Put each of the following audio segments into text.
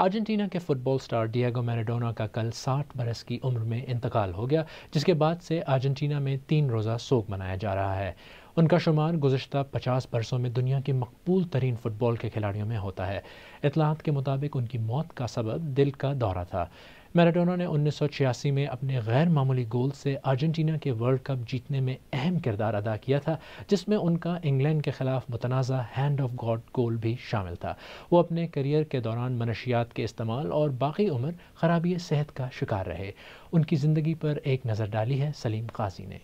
Argentina کے football star Diego Maradona کا کل ساٹھ برس کی عمر میں انتقال ہو گیا جس کے بعد سے ارجنٹینا میں تین روزہ سوگ منایا جا رہا ہے ان کا شمار گزشتہ پچاس برسوں میں دنیا کے مقبول ترین فٹ بال کے کھلاڑیوں میں ہوتا ہے اطلاعات کے مطابق ان کی موت کا سبب دل کا دورہ تھا میراڈونا نے انیس سو چھیاسی میں اپنے غیر معمولی گول سے ارجنٹینا کے ورلڈ کپ جیتنے میں اہم کردار ادا کیا تھا جس میں ان کا انگلینڈ کے خلاف متنازع ہینڈ آف گاڈ گول بھی شامل تھا وہ اپنے کیریئر کے دوران منشیات کے استعمال اور باقی عمر خرابی صحت کا شکار رہے ان کی زندگی پر ایک نظر ڈالی ہے سلیم قاضی نے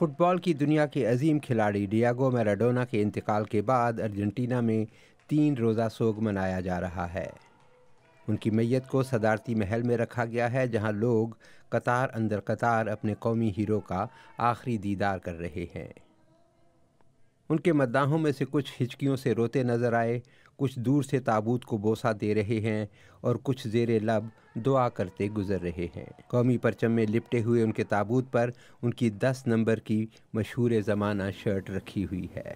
فٹ بال کی دنیا کے عظیم کھلاڑی ڈیاگو میراڈونا کے انتقال کے بعد ارجنٹینا میں تین روزہ سوگ منایا جا رہا ہے ان کی میت کو صدارتی محل میں رکھا گیا ہے جہاں لوگ قطار اندر قطار اپنے قومی ہیرو کا آخری دیدار کر رہے ہیں ان کے مداحوں میں سے کچھ ہچکیوں سے روتے نظر آئے کچھ دور سے تابوت کو بوسہ دے رہے ہیں اور کچھ زیر لب دعا کرتے گزر رہے ہیں قومی پرچم میں لپٹے ہوئے ان کے تابوت پر ان کی دس نمبر کی مشہور زمانہ شرٹ رکھی ہوئی ہے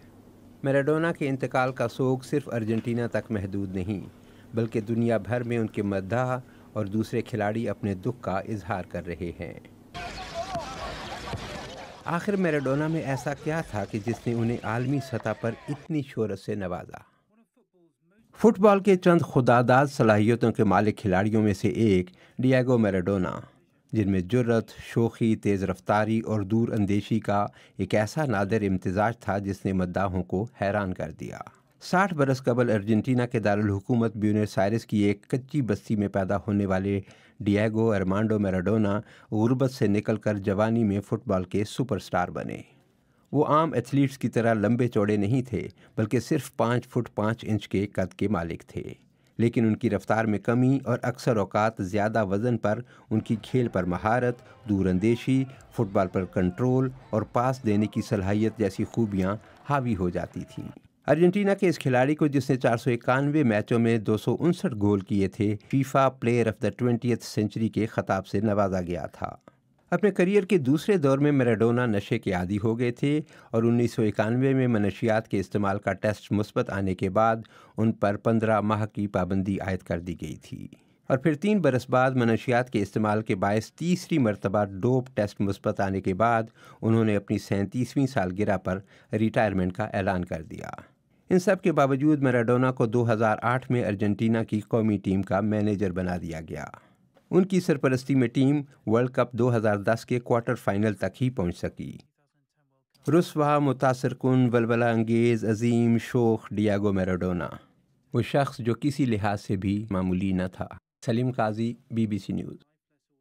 میراڈونا کے انتقال کا سوگ صرف ارجنٹینا تک محدود نہیں بلکہ دنیا بھر میں ان کے مداح اور دوسرے کھلاڑی اپنے دکھ کا اظہار کر رہے ہیں آخر میراڈونا میں ایسا کیا تھا کہ جس نے انہیں عالمی سطح پر اتنی شہرت سے نوازا فٹ بال کے چند خداداد صلاحیتوں کے مالک کھلاڑیوں میں سے ایک ڈیاگو میراڈونا جن میں جرت شوخی تیز رفتاری اور دور اندیشی کا ایک ایسا نادر امتزاج تھا جس نے مداحوں کو حیران کر دیا ساٹھ برس قبل ارجنٹینا کے دارالحکومت بیونس سائرس کی ایک کچی بستی میں پیدا ہونے والے ڈیاگو ارمانڈو میراڈونا غربت سے نکل کر جوانی میں فٹ بال کے سپر سٹار بنے وہ عام ایتھلیٹس کی طرح لمبے چوڑے نہیں تھے بلکہ صرف پانچ فٹ پانچ انچ کے قد کے مالک تھے لیکن ان کی رفتار میں کمی اور اکثر اوقات زیادہ وزن پر ان کی کھیل پر مہارت دور اندیشی فٹ بال پر کنٹرول اور پاس دینے کی صلاحیت جیسی خوبیاں حاوی ہو جاتی تھیں ارجنٹینا کے اس کھلاڑی کو جس نے چار سو اکانوے میچوں میں دو سو انسٹھ گول کیے تھے FIFA player of the twenty century کے خطاب سے نوازا گیا تھا اپنے کریئر کے دوسرے دور میں میراڈونا نشے کے عادی ہو گئے تھے اور انیس سو اکانوے میں منشیات کے استعمال کا ٹیسٹ مثبت آنے کے بعد ان پر پندرہ ماہ کی پابندی عائد کر دی گئی تھی اور پھر تین برس بعد منشیات کے استعمال کے باعث تیسری مرتبہ ڈوپ ٹیسٹ مثبت آنے کے بعد انہوں نے اپنی سینتیسویں سالگرہ پر ریٹائرمنٹ کا اعلان کر دیا ان سب کے باوجود میراڈونا کو دو ہزار آٹھ میں ارجنٹینا کی قومی ٹیم کا مینیجر بنا دیا گیا ان کی سرپرستی میں ٹیم ورلڈ کپ دو ہزار دس کے کوارٹر فائنل تک ہی پہنچ سکی رسوا متاثر کن ولبلا انگیز عظیم شوخ ڈیاگو میراڈونا وہ شخص جو کسی لحاظ سے بھی معمولی نہ تھا سلیم قاضی بی بی سی نیوز